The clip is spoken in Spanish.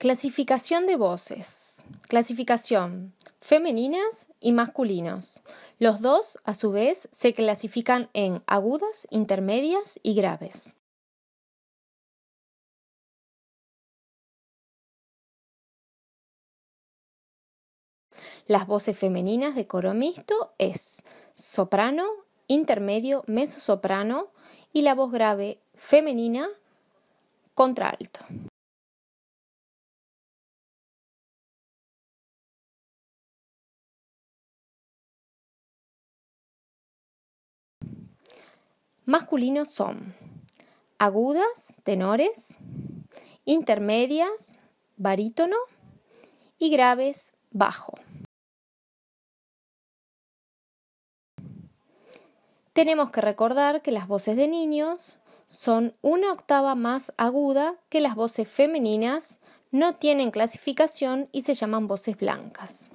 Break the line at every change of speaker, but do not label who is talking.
Clasificación de voces. Clasificación. Femeninas y masculinos. Los dos, a su vez, se clasifican en agudas,
intermedias y graves. Las voces femeninas
de coro mixto es soprano, intermedio, mesosoprano
y la voz grave femenina contralto.
masculinos son agudas, tenores, intermedias, barítono
y graves,
bajo. Tenemos que recordar que las voces de niños son una octava más aguda que las voces femeninas, no tienen clasificación y se llaman voces blancas.